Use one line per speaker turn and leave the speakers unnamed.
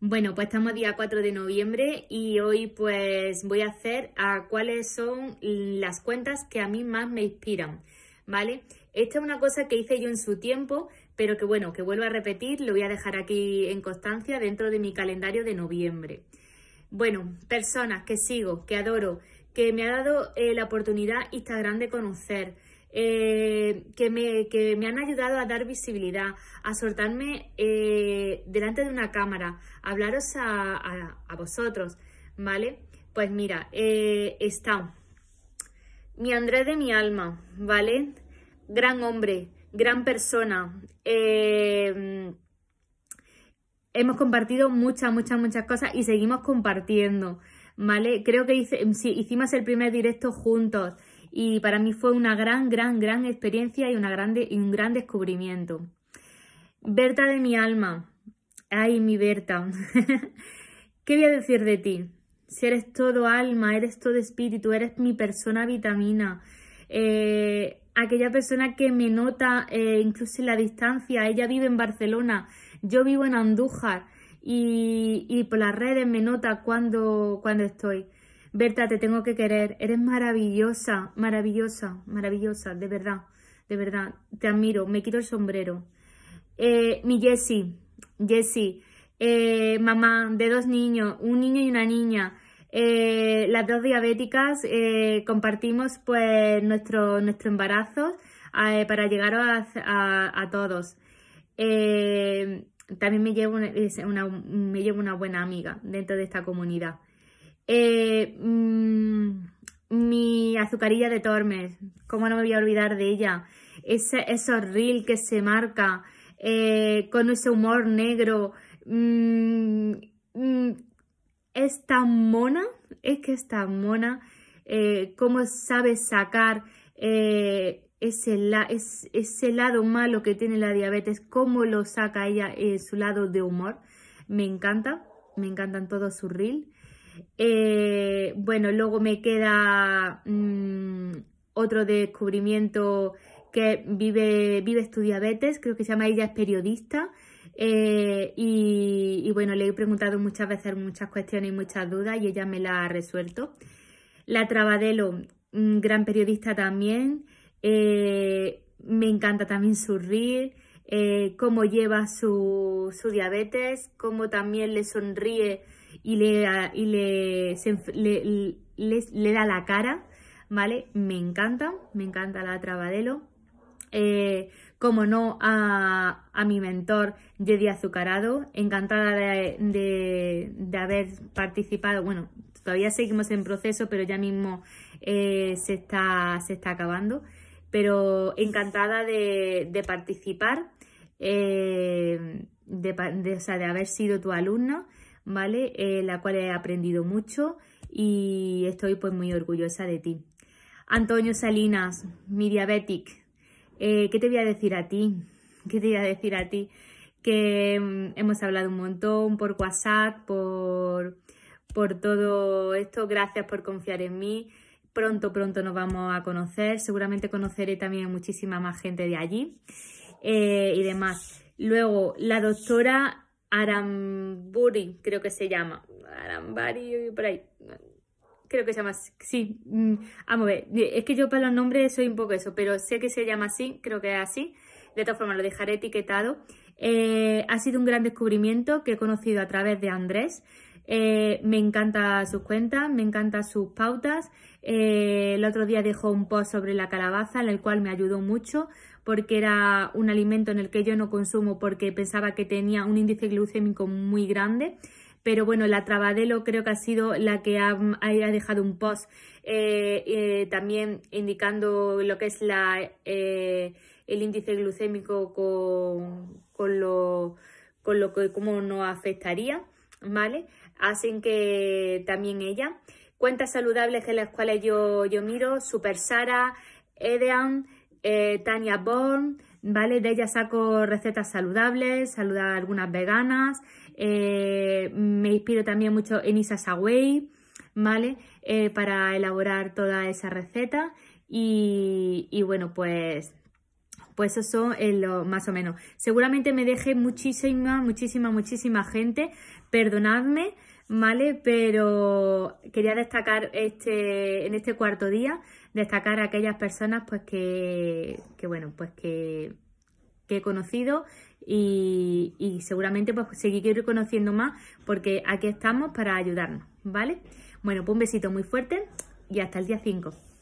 Bueno, pues estamos día 4 de noviembre y hoy pues voy a hacer a cuáles son las cuentas que a mí más me inspiran, ¿vale? Esta es una cosa que hice yo en su tiempo, pero que bueno, que vuelvo a repetir, lo voy a dejar aquí en constancia dentro de mi calendario de noviembre. Bueno, personas que sigo, que adoro, que me ha dado eh, la oportunidad Instagram de conocer, eh, que, me, han ayudado a dar visibilidad, a soltarme eh, delante de una cámara, a hablaros a, vosotros, ¿vale? Pues mira, eh, está mi Andrés de mi alma, ¿vale? Gran hombre, gran persona. hemos compartido muchas, muchas, muchas cosas y seguimos compartiendo, ¿vale? Creo que hicimos el primer directo juntos y para mí fue una gran, gran, gran experiencia y, una grande, y un gran descubrimiento. Berta de mi alma, ay mi Berta, ¿qué voy a decir de ti? Si eres todo alma, eres todo espíritu, eres mi persona vitamina, eh, aquella persona que me nota eh, incluso en la distancia, ella vive en Barcelona, yo vivo en Andújar y, y por las redes me nota cuando, cuando estoy. Berta, te tengo que querer. Eres maravillosa, maravillosa, maravillosa, de verdad, de verdad. Te admiro, me quito el sombrero. Eh, mi Jessie, Jessie, eh, mamá de dos niños, un niño y una niña. Eh, las dos diabéticas compartimos pues nuestro, nuestro embarazo para llegar a, todos. también me llevo, me llevo una buena amiga dentro de esta comunidad. Eh, mm, mi azucarilla de Tormes, cómo no me voy a olvidar de ella. Ese, esos reels que se marca eh, con ese humor negro. Mm, mm, es tan mona, es que es tan mona. Eh, cómo sabe sacar ese, lado malo que tiene la diabetes, cómo lo saca ella en su lado de humor. Me encanta, me encantan todos sus reels. Eh, bueno, luego me queda mm, otro descubrimiento que vive, vive tu diabetes, creo que se llama ella, es periodista. Eh, y, bueno, le he preguntado muchas veces muchas cuestiones y muchas dudas y ella me la ha resuelto. La Trabadelo, mm, gran periodista también. Eh, me encanta también su rir cómo lleva su, su diabetes, cómo también le sonríe y le, y le, le, da la cara, ¿vale? Me encanta, me encanta la Trabadelo. Eh, como no, a, mi mentor Jedi Azucarado. Encantada de, de, haber participado. Bueno, todavía seguimos en proceso, pero ya mismo eh, se, está, se está acabando. Pero encantada de, de participar, eh, de, de haber sido tu alumna. ¿vale? Eh, la cual he aprendido mucho y estoy pues muy orgullosa de ti. Antonio Salinas, mi diabetic, eh, ¿qué te voy a decir a ti? ¿Qué te voy a decir a ti? Que mm, hemos hablado un montón por WhatsApp, por, por todo esto. Gracias por confiar en mí. Pronto, pronto nos vamos a conocer. Seguramente conoceré también muchísima más gente de allí eh, y demás. Luego, la doctora Aramburi, creo que se llama. Arambari, por ahí. Creo que se llama así. Mm, vamos a ver. Es que yo para los nombres soy un poco eso, pero sé que se llama así, creo que es así. De todas formas, lo dejaré etiquetado. Eh, ha sido un gran descubrimiento que he conocido a través de Andrés. Eh, me encanta sus cuentas, me encantan sus pautas. Eh, el otro día dejó un post sobre la calabaza, en el cual me ayudó mucho porque era un alimento en el que yo no consumo porque pensaba que tenía un índice glucémico muy grande. Pero bueno, la Trabadelo creo que ha sido la que ha, dejado un post eh, eh, también indicando lo que es la, eh, el índice glucémico con, lo, que cómo nos afectaría, ¿vale? Hacen que también ella. Cuentas saludables en las cuales yo, yo miro, Super Sara, Edean, eh, Tania Born, ¿vale? De ella saco recetas saludables, saluda algunas veganas, eh, me inspiro también mucho en Isa Saway, ¿vale? Eh, para elaborar toda esa receta y, bueno, pues pues eso es lo más o menos. Seguramente me deje muchísima, muchísima, muchísima gente. Perdonadme, ¿vale? Pero quería destacar este, en este cuarto día, destacar a aquellas personas pues que, bueno, pues que, que he conocido y, y, seguramente pues seguir conociendo más porque aquí estamos para ayudarnos, ¿vale? Bueno, pues un besito muy fuerte y hasta el día 5.